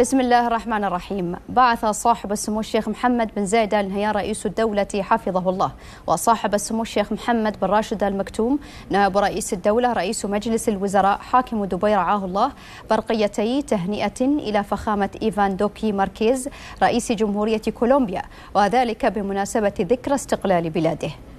بسم الله الرحمن الرحيم بعث صاحب السمو الشيخ محمد بن زايد آل نهيان رئيس الدولة حفظه الله وصاحب السمو الشيخ محمد بن راشد المكتوم نائب رئيس الدولة رئيس مجلس الوزراء حاكم دبي رعاه الله برقيتي تهنئة إلى فخامة إيفان دوكي ماركيز رئيس جمهورية كولومبيا وذلك بمناسبة ذكرى استقلال بلاده